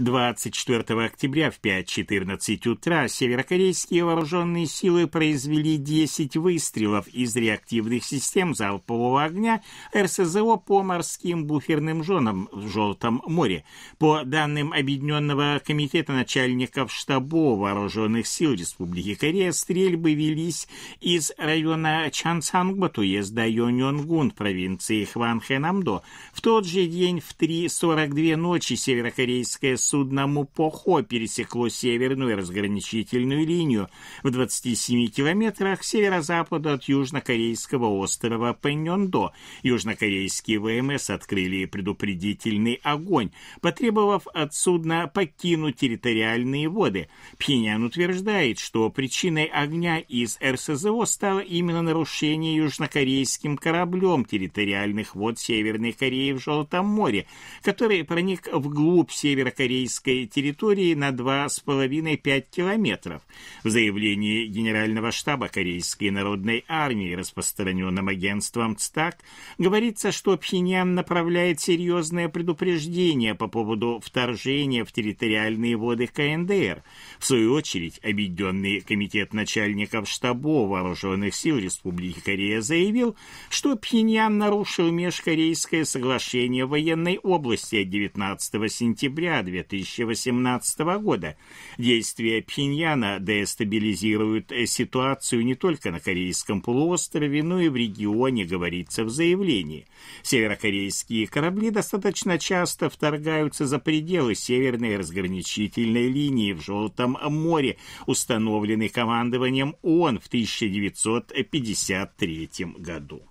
24 октября в 5.14 утра северокорейские вооруженные силы произвели 10 выстрелов из реактивных систем залпового огня РСЗО по морским буферным зонам в Желтом море. По данным Объединенного комитета начальников штабов вооруженных сил Республики Корея, стрельбы велись из района Чансангбату, езда Йоньонгун, провинции Хванхэнамдо. В тот же день в 3.42 ночи северокорейская судному Похо пересекло северную разграничительную линию в 27 километрах северо-запада от южнокорейского острова Пеньондо. Южнокорейские ВМС открыли предупредительный огонь, потребовав от судна покинуть территориальные воды. Пхенян утверждает, что причиной огня из РСЗО стало именно нарушение южнокорейским кораблем территориальных вод Северной Кореи в Желтом море, который проник вглубь северокорейского корейской территории на 2,5-5 километров. В заявлении Генерального штаба Корейской народной армии, распространенном агентством ЦТАК, говорится, что Пхеньян направляет серьезное предупреждение по поводу вторжения в территориальные воды КНДР. В свою очередь, объединенный комитет начальников штабов вооруженных сил Республики Корея заявил, что Пхеньян нарушил межкорейское соглашение в военной области 19 сентября 2000 2018 года. Действия Пхеньяна дестабилизируют ситуацию не только на Корейском полуострове, но и в регионе, говорится в заявлении. Северокорейские корабли достаточно часто вторгаются за пределы северной разграничительной линии в Желтом море, установленной командованием ООН в 1953 году.